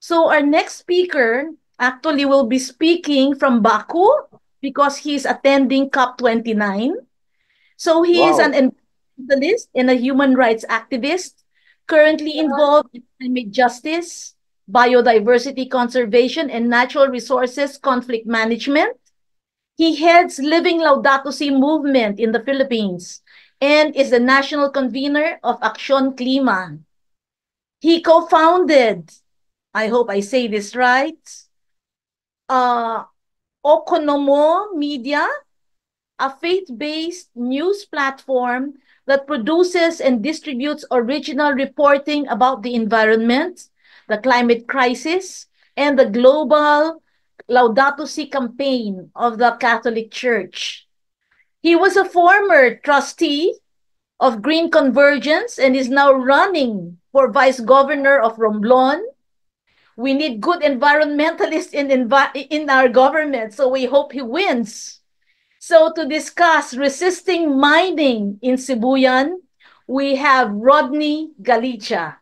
So our next speaker actually will be speaking from Baku because he's attending COP29. So he wow. is an environmentalist and a human rights activist currently involved in climate justice, biodiversity conservation, and natural resources conflict management. He heads Living Laudato Si movement in the Philippines and is the national convener of Action Klima. He co-founded I hope I say this right. Uh, Okonomo Media, a faith-based news platform that produces and distributes original reporting about the environment, the climate crisis, and the global Laudato Si campaign of the Catholic Church. He was a former trustee of Green Convergence and is now running for vice governor of Romblon we need good environmentalists in, in our government, so we hope he wins. So to discuss resisting mining in Sibuyan, we have Rodney Galicia.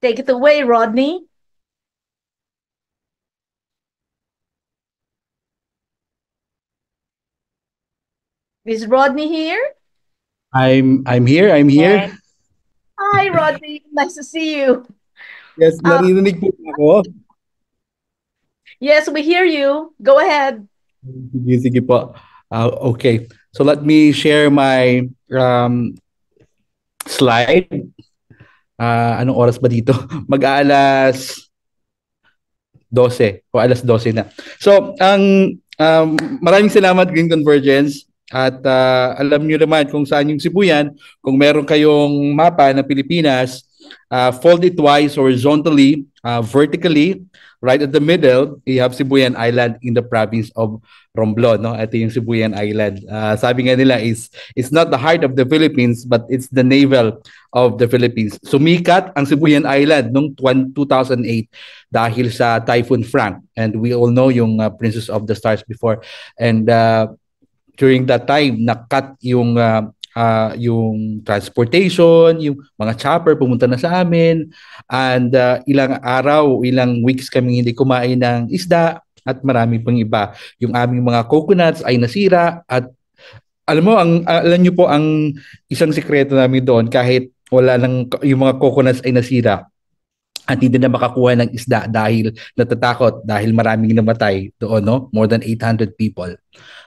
Take it away, Rodney. Is Rodney here? I'm I'm here. I'm here. Hi, Rodney. nice to see you. Yes, ah. naririnig po ako. Yes, we hear you. Go ahead. Sige, sige po. Uh, okay. So let me share my um, slide. Uh, anong oras ba dito? Mag-aalas 12 o alas 12 na. So, ang um, maraming salamat Green Convergence at uh, alam niyo naman kung saan yung Sibuyan, kung meron kayong mapa ng Pilipinas, uh, fold it twice horizontally, uh, vertically, right at the middle, you have Sibuyan Island in the province of Romblon. No? Ito yung Sibuyan Island. Uh, sabi nga nila is, it's not the heart of the Philippines, but it's the navel of the Philippines. Sumikat ang Sibuyan Island noong 2008 dahil sa Typhoon Frank. And we all know yung uh, Princess of the Stars before. And uh, during that time, nakat yung uh, uh, yung transportation, yung mga chopper pumunta na sa amin and uh, ilang araw, ilang weeks kami hindi kumain ng isda at marami pang iba. Yung aming mga coconuts ay nasira at alam mo ang alam niyo po ang isang sikreto namin doon kahit wala nang yung mga coconuts ay nasira at hindi na makakuha ng isda dahil natatakot dahil maraming namatay doon no more than 800 people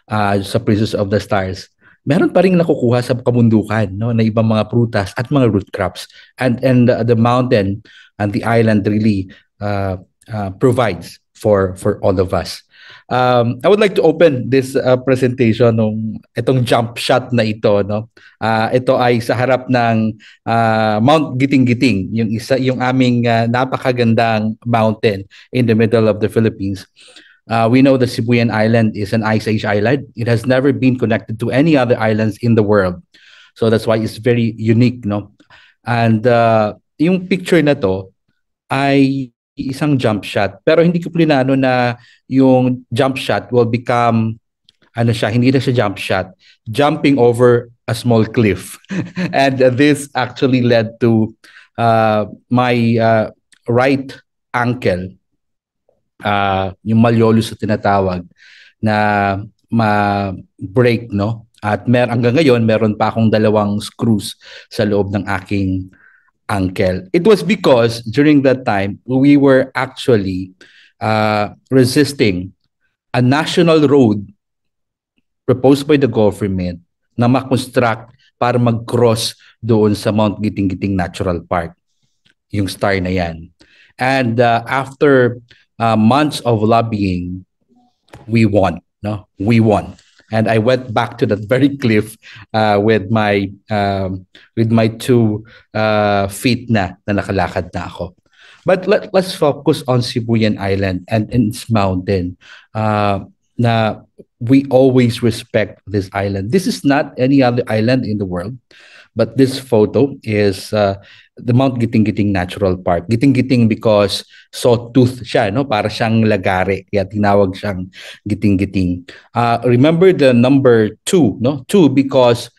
uh, sa Princess of the Stars meron pa rin nakukuha sa kabundukan no na ibang mga prutas at mga root crops and and uh, the mountain and the island really uh, uh, provides for for all of us um, I would like to open this uh, presentation nung itong jump shot na ito no. Uh, ito ay sa harap ng uh, Mount Giting-Giting, yung isa yung aming uh, napakagandang mountain in the middle of the Philippines. Uh, we know the Sibuyan Island is an ice age island. It has never been connected to any other islands in the world. So that's why it's very unique, no? And uh, yung picture na to ay isang jump shot. Pero hindi ko plinano na yung jump shot will become, ano siya, hindi na siya jump shot, jumping over a small cliff. and uh, this actually led to uh, my uh, right ankle uh, yung malyolos sa tinatawag na ma-break, no? At mer hanggang ngayon, meron pa akong dalawang screws sa loob ng aking uncle It was because during that time, we were actually uh, resisting a national road proposed by the government na makonstruct para mag-cross doon sa Mount giting Natural Park, yung star na yan. And uh, after uh, months of lobbying, we won. No, we won. And I went back to that very cliff uh, with my um, with my two uh, feet na na nakalakad na ako. But let, let's focus on Sibuyan Island and, its mountain. Uh, na we always respect this island. This is not any other island in the world, but this photo is uh, the Mount Giting-Giting Natural Park. Giting-Giting because sawtooth siya, no? Para siyang lagari, kaya tinawag siyang Giting-Giting. Uh, remember the number two, no? Two because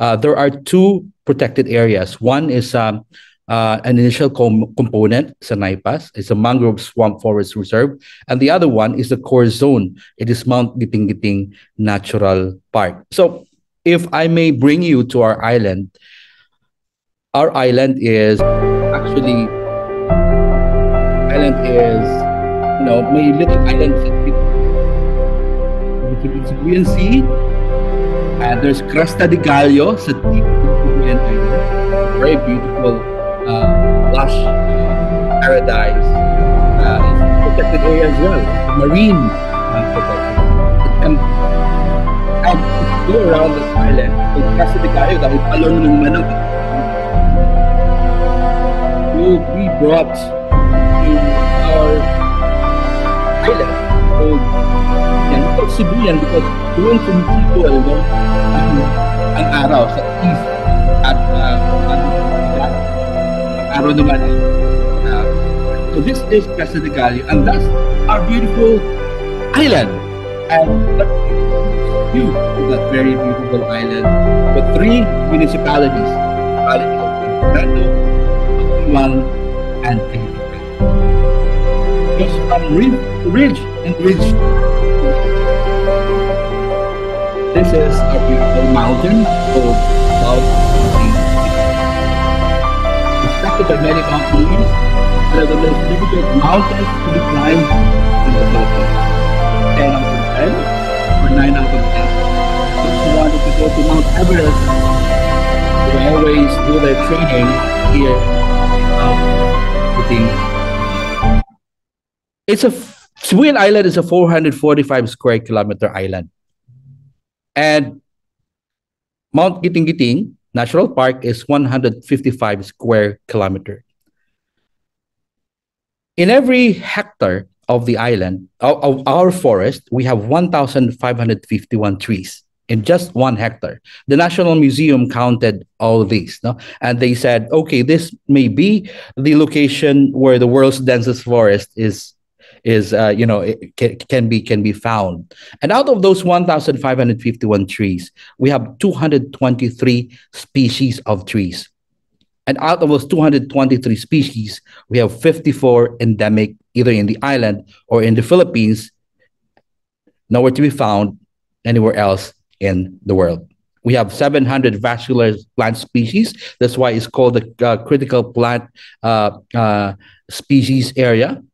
uh, there are two protected areas. One is um, uh, an initial com- component, sa It's a mangrove swamp forest reserve. And the other one is the core zone. It is Mount Giting-Giting Natural Park. So if I may bring you to our island, our island is actually island is you know my little island it's the Caribbean Sea and there's Cresta de Gallo sa deep Caribbean island very beautiful uh, lush uh, paradise uh, protected area as well marine uh, protected and, and go around this island, Cresta de Gallo dahil palo ng will be brought to our island called Yan, Sibuyan because doon kumikipol no, ang, ang araw sa east at uh, ang, ang araw naman ay uh, so this is Casa de Gallo and that's our beautiful island and but you, of that very beautiful island with three municipalities municipality of Fernando spiritual and technical. Just from rich, rich and rich. This is a beautiful mountain called South It's Respected by many companies, one of the most difficult mountains to be climbed in the world. 10 out of 10 or 9 out of 10. If you wanted to go to Mount Everest, they always do their training here it's a Sewell Island is a 445 square kilometer island, and Mount Giting-Giting National Park is 155 square kilometer. In every hectare of the island of our forest, we have 1,551 trees in just one hectare. The National Museum counted all these, no? and they said, okay, this may be the location where the world's densest forest is is uh, you know can, can be can be found and out of those 1551 trees we have 223 species of trees and out of those 223 species we have 54 endemic either in the island or in the philippines nowhere to be found anywhere else in the world. We have 700 vascular plant species. That's why it's called the uh, critical plant uh, uh, species area,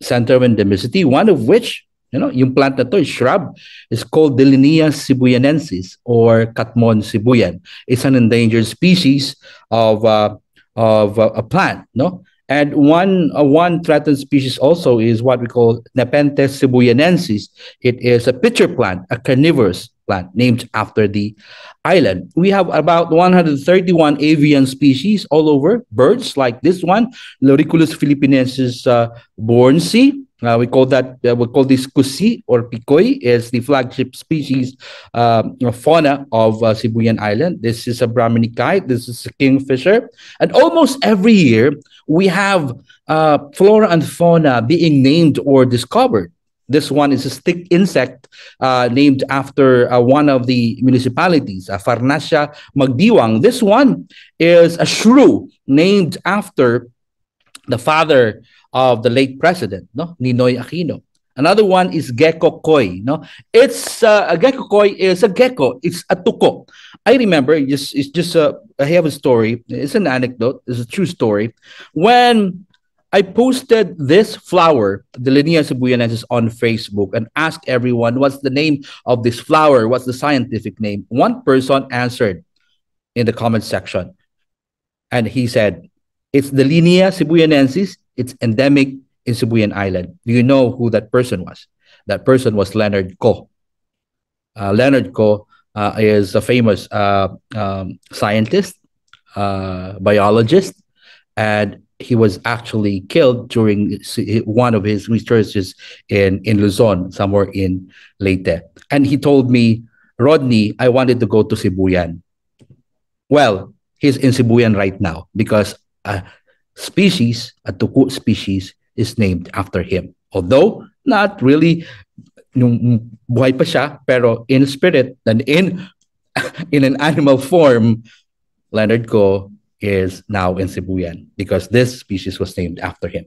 center of endemicity, one of which, you know, yung plant na to, shrub, is called Delinia sibuyanensis or Katmon sibuyan. It's an endangered species of, uh, of uh, a plant, no? And one, uh, one threatened species also is what we call Nepenthes sibuyanensis. It is a pitcher plant, a carnivorous plant named after the island. We have about 131 avian species all over, birds like this one, Loriculus philippinensis uh, bornsi. Uh, we call that uh, we call this kusi or picoy is the flagship species um, fauna of Sibuyan uh, Island. This is a Brahmini kite. This is a kingfisher, and almost every year we have uh, flora and fauna being named or discovered this one is a stick insect uh, named after uh, one of the municipalities, uh, Magdiwang. This one is a shrew named after the father of the late president, no? Ninoy Aquino. Another one is gecko koi. No, it's uh, a gecko koi is a gecko. It's a tuko. I remember just it's just a, I have a story. It's an anecdote. It's a true story. When I posted this flower, the Linnea Sibuyanensis, on Facebook and asked everyone, what's the name of this flower? What's the scientific name? One person answered in the comment section. And he said, it's the Linnea Sibuyanensis. It's endemic in Sibuyan Island. Do you know who that person was? That person was Leonard Ko. Uh, Leonard Ko uh, is a famous uh, um, scientist, uh, biologist, and he was actually killed during one of his researches in, in Luzon, somewhere in Leyte. And he told me, Rodney, I wanted to go to Sibuyan. Well, he's in Sibuyan right now because a species, a tuku species, is named after him. Although not really nung buhay pa siya, pero in spirit and in in an animal form, Leonard Ko is now in Sibuyan because this species was named after him.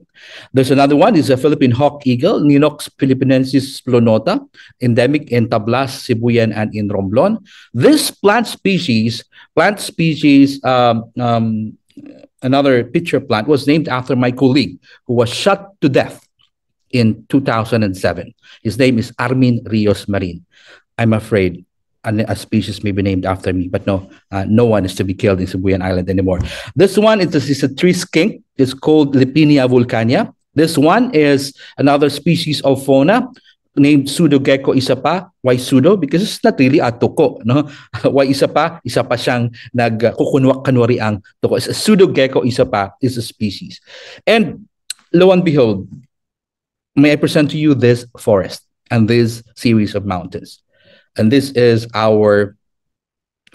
There's another one, is a Philippine hawk eagle, Ninox philippinensis plonota, endemic in Tablas, Sibuyan, and in Romblon. This plant species, plant species, um, um, another pitcher plant, was named after my colleague who was shot to death in 2007. His name is Armin Rios Marin. I'm afraid a species may be named after me, but no, uh, no one is to be killed in Sabuyan Island anymore. This one is, is a tree skink. It's called Lipinia vulcania. This one is another species of fauna named pseudo gecko isa Why pseudo? Because it's not really a toko. No? Why isapa? Isapa Isa pa siyang nagkukunwak-kanwari ang toko. It's a pseudo gecko is a species. And lo and behold, may I present to you this forest and this series of mountains. And this is our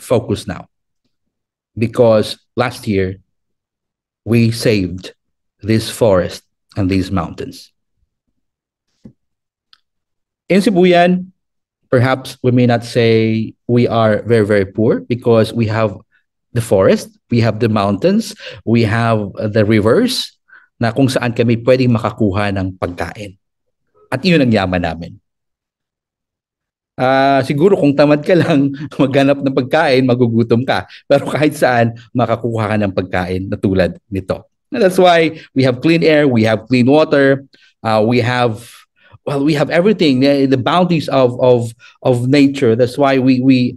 focus now because last year we saved this forest and these mountains. In Sibuyan, perhaps we may not say we are very, very poor because we have the forest, we have the mountains, we have the rivers na kung saan kami pwedeng makakuha ng pagkain. At iyon ang yaman namin. Uh, siguro kung tamad ka lang maghanap ng pagkain, magugutom ka. Pero kahit saan, makakuha ka ng pagkain na tulad nito. And that's why we have clean air, we have clean water, uh, we have well, we have everything, the, eh, the bounties of of of nature. That's why we we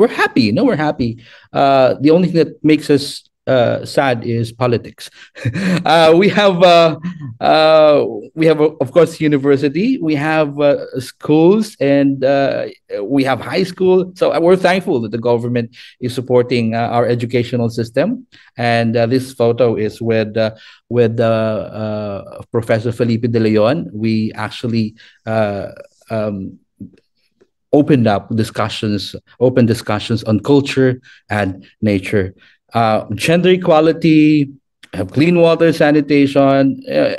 we're happy. You no, know, we're happy. Uh, the only thing that makes us uh, sad is politics. uh, we have uh, uh, we have of course university, we have uh, schools, and uh, we have high school. So we're thankful that the government is supporting our educational system. And this photo is with with Professor Felipe De Leon. We actually. Um, opened up discussions, open discussions on culture and nature uh, gender equality, have clean water, sanitation. Uh, uh,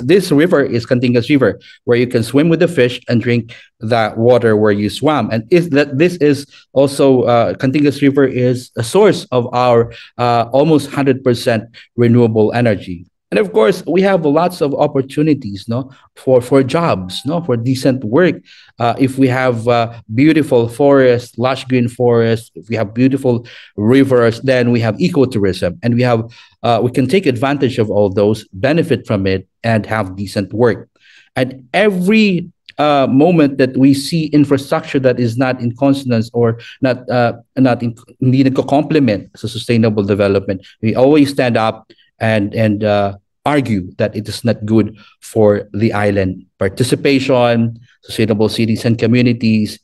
this river is continuous river where you can swim with the fish and drink that water where you swam. And is that this is also uh, river is a source of our uh, almost 100% renewable energy. And of course, we have lots of opportunities no, for, for jobs, no, for decent work. Uh, if we have uh, beautiful forests, lush green forests, if we have beautiful rivers, then we have ecotourism. And we, have, uh, we can take advantage of all those, benefit from it, and have decent work. And every uh, moment that we see infrastructure that is not in consonance or not uh, not in, hindi complement sustainable development, we always stand up and and uh, argue that it is not good for the island participation, sustainable cities and communities,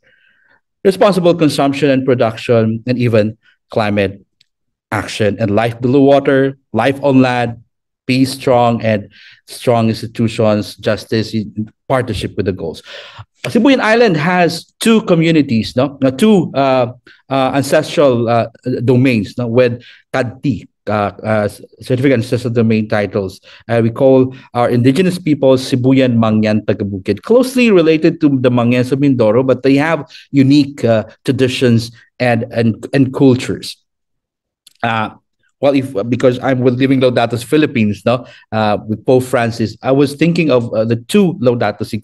responsible consumption and production, and even climate action and life below water, life on land, be strong and strong institutions, justice in partnership with the goals. Cebuian Island has two communities, no, two uh, uh, ancestral uh, domains, no, with Kadti uh, uh, certificates of the main titles. Uh, we call our indigenous peoples Sibuyan Mangyan Tagabukid, closely related to the Mangyan of Mindoro, but they have unique traditions and, and, and cultures well, if because I'm with Living Laudato's Philippines now uh, with Pope Francis, I was thinking of uh, the two Laudato Si'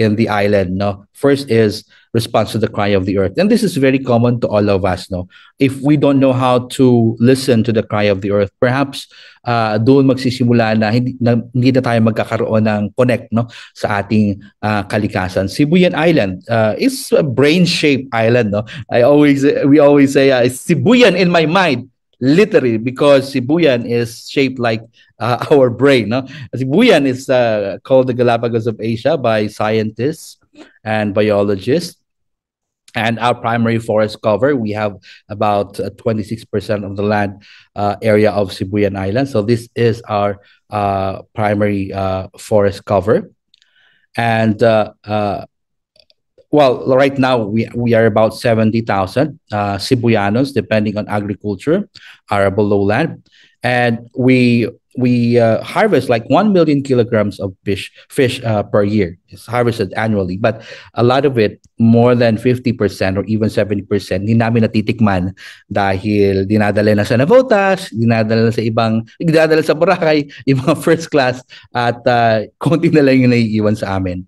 in the island. No, first is Response to the cry of the earth. And this is very common to all of us. No, if we don't know how to listen to the cry of the earth, perhaps uh, doon magsisimula na hindi na, hindi na tayo magkakaroon ng connect no sa ating uh, kalikasan. Sibuyan Island uh, is a brain-shaped island. No, I always we always say uh, Sibuyan in my mind literally because Sibuyan is shaped like uh, our brain. No? Sibuyan is uh, called the Galapagos of Asia by scientists and biologists and our primary forest cover we have about 26% uh, of the land uh, area of sibuyan island so this is our uh, primary uh, forest cover and uh, uh, well right now we, we are about 70000 sibuyanos depending on agriculture arable lowland and we we uh, harvest like 1 million kilograms of fish fish uh, per year it's harvested annually but a lot of it more than 50% or even 70% hindi namin natitikman dahil dinadala na sa Navotas, dinadala na sa ibang, dinadala sa Boracay, yung first class at uh, konti na lang yung naiiwan sa amin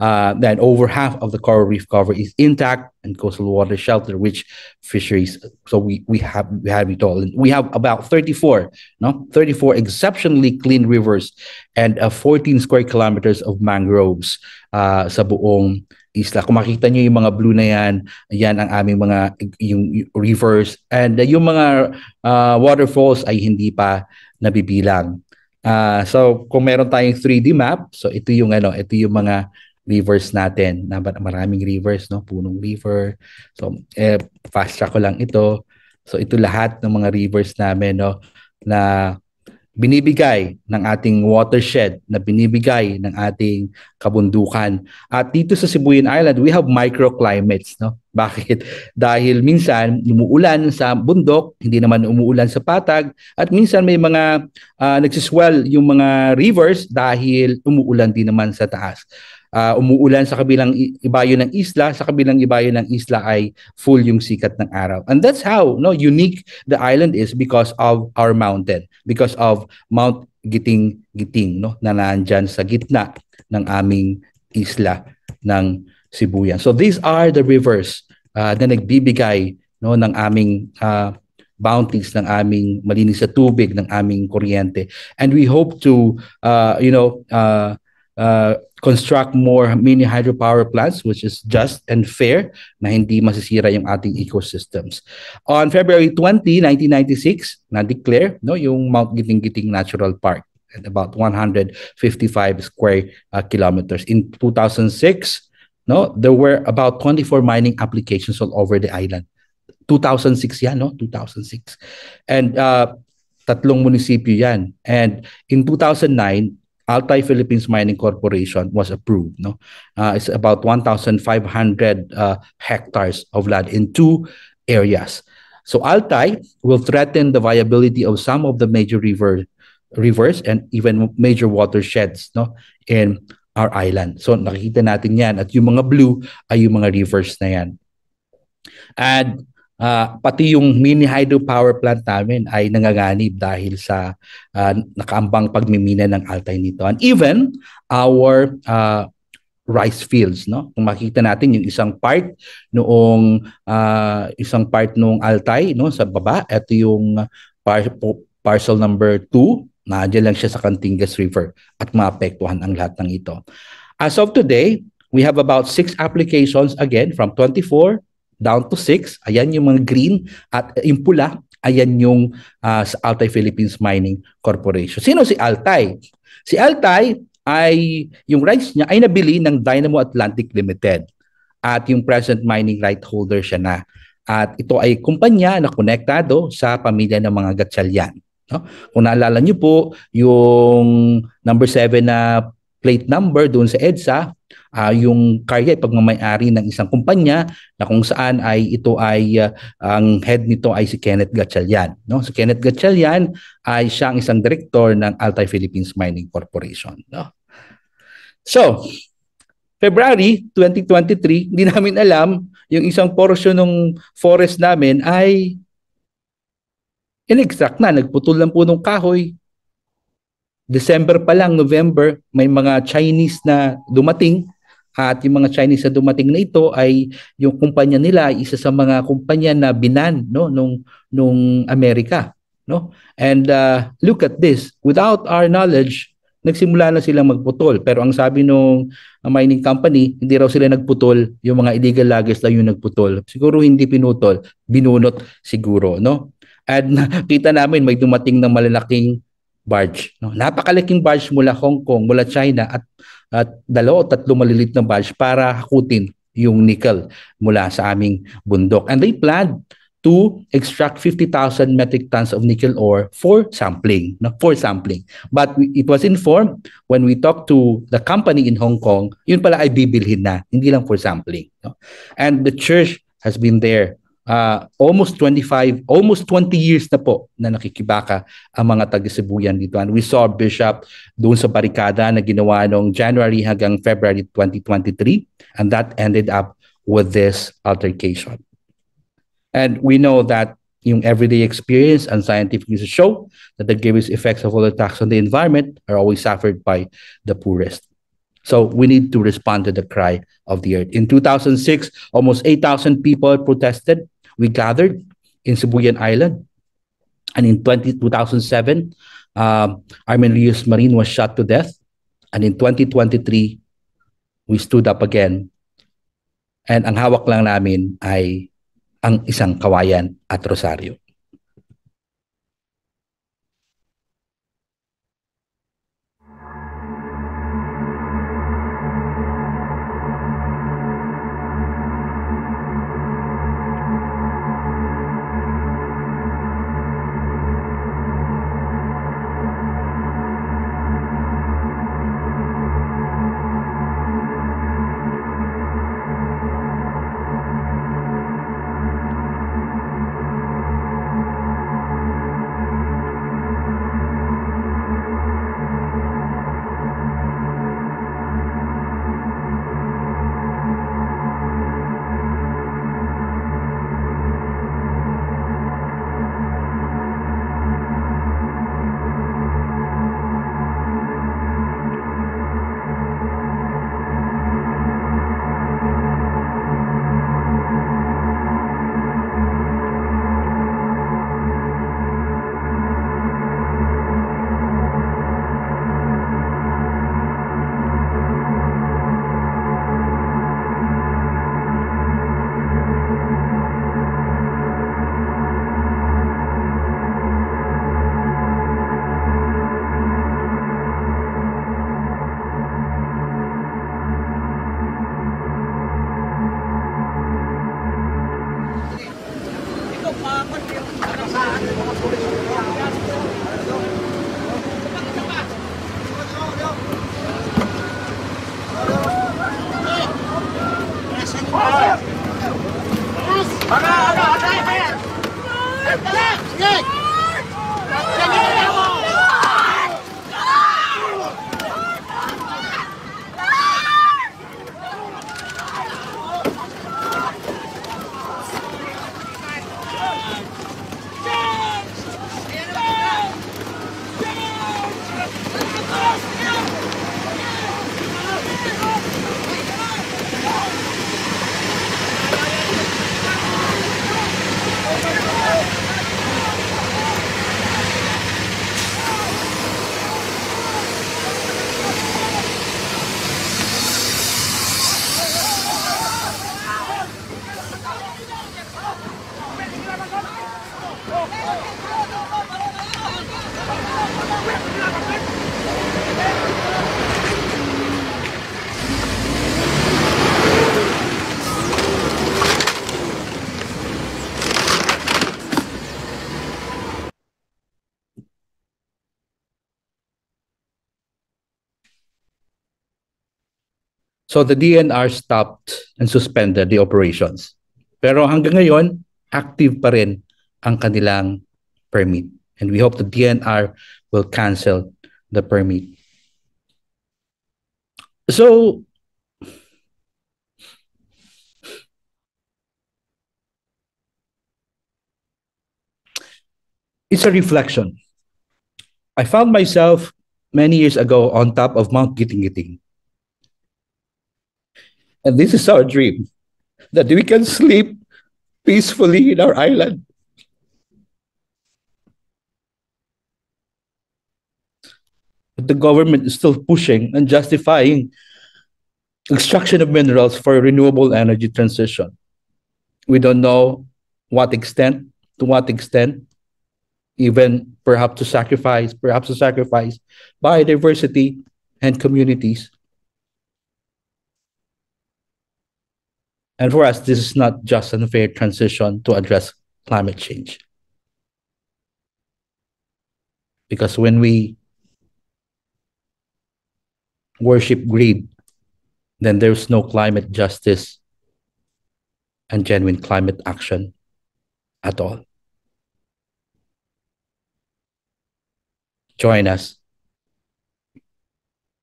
uh, then over half of the coral reef cover is intact and coastal water shelter rich fisheries. So we, we have we have it all. And we have about 34, no, 34 exceptionally clean rivers and uh, 14 square kilometers of mangroves uh, sa buong isla. Kung makita nyo yung mga blue na yan, yan ang aming mga yung, yung rivers. And uh, yung mga uh, waterfalls ay hindi pa nabibilang. Uh, so kung meron tayong 3D map, so ito yung ano, ito yung mga rivers natin na maraming rivers no punong river so eh, fast track ko lang ito so ito lahat ng mga rivers namin no na binibigay ng ating watershed na binibigay ng ating kabundukan at dito sa Sibuyan Island we have microclimates no bakit dahil minsan umuulan sa bundok hindi naman umuulan sa patag at minsan may mga uh, nagsiswell yung mga rivers dahil umuulan din naman sa taas uh, umuulan sa kabilang ibayo ng isla, sa kabilang ibayo ng isla ay full yung sikat ng araw. And that's how no unique the island is because of our mountain, because of Mount Giting-Giting no na nandiyan sa gitna ng aming isla ng Sibuyan. So these are the rivers uh, na nagbibigay no ng aming uh, bounties ng aming malinis sa tubig ng aming kuryente and we hope to uh, you know uh, uh, construct more mini hydropower plants which is just and fair na hindi masisira yung ating ecosystems. On February 20, 1996, na-declare no, yung Mount Giting-Giting Natural Park at about 155 square uh, kilometers. In 2006, no, there were about 24 mining applications all over the island. 2006 yan, no? 2006. And uh, tatlong munisipyo yan. And in 2009, Altai Philippines Mining Corporation was approved. No, uh, it's about 1,500 uh, hectares of land in two areas. So Altai will threaten the viability of some of the major river, rivers and even major watersheds no, in our island. So nakikita natin yan. At yung mga blue ay yung mga rivers na yan. And uh, pati yung mini hydropower plant namin ay nanganganib dahil sa uh, nakaambang pagmimina ng Altay nito. And even our uh, rice fields no kung makita natin yung isang part noong uh, isang part noong Altay no sa baba ito yung par- parcel number 2 nandiyan lang siya sa Cantingas River at maapektuhan ang lahat ng ito as of today we have about six applications again from 24 down to 6. Ayan yung mga green at yung pula, ayan yung uh, sa Altai Philippines Mining Corporation. Sino si Altai? Si Altai ay yung rights niya ay nabili ng Dynamo Atlantic Limited at yung present mining right holder siya na. At ito ay kumpanya na konektado sa pamilya ng mga Gatchalian. No? Kung naalala niyo po, yung number 7 na plate number doon sa EDSA, uh, yung karya ay pagmamayari ng isang kumpanya na kung saan ay ito ay uh, ang head nito ay si Kenneth Gatchalian. No? Si Kenneth Gatchalian ay siyang isang director ng Altai Philippines Mining Corporation. No? So, February 2023, hindi namin alam yung isang portion ng forest namin ay in-extract na. Nagputol lang po ng kahoy, December pa lang, November, may mga Chinese na dumating at yung mga Chinese na dumating na ito ay yung kumpanya nila isa sa mga kumpanya na binan no nung nung Amerika no and uh, look at this without our knowledge nagsimula na silang magputol pero ang sabi nung mining company hindi raw sila nagputol yung mga illegal luggage lang yung nagputol siguro hindi pinutol binunot siguro no at nakita namin may dumating na malalaking barge. No? Napakalaking barge mula Hong Kong, mula China at, at dalawa o tatlo malilit na barge para hakutin yung nickel mula sa aming bundok. And they planned to extract 50,000 metric tons of nickel ore for sampling, no, for sampling. But we, it was informed when we talked to the company in Hong Kong, yun pala ay bibilhin na, hindi lang for sampling. No? And the church has been there uh, almost 25, almost 20 years na po na nakikibaka ang mga taga-Sibuyan dito. And we saw Bishop doon sa barikada na ginawa noong January hanggang February 2023 and that ended up with this altercation. And we know that yung everyday experience and scientific research show that the gravest effects of all attacks on the environment are always suffered by the poorest. So we need to respond to the cry of the earth. In 2006, almost 8,000 people protested we gathered in Sibuyan Island. And in 20, 2007, um, Armelius Marin was shot to death. And in 2023, we stood up again. And ang hawak lang namin ay ang isang kawayan at Rosario. Gracias. So the DNR stopped and suspended the operations. Pero hanggang ngayon, active pa rin ang kanilang permit. And we hope the DNR will cancel the permit. So, it's a reflection. I found myself many years ago on top of Mount Giting and this is our dream that we can sleep peacefully in our island. But the government is still pushing and justifying extraction of minerals for renewable energy transition. We don't know what extent, to what extent, even perhaps to sacrifice, perhaps to sacrifice biodiversity and communities And for us, this is not just an fair transition to address climate change. Because when we worship greed, then there's no climate justice and genuine climate action at all. Join us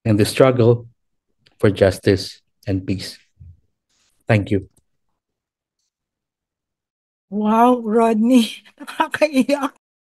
in the struggle for justice and peace. Thank you. Wow, Rodney. Nakakaiyak.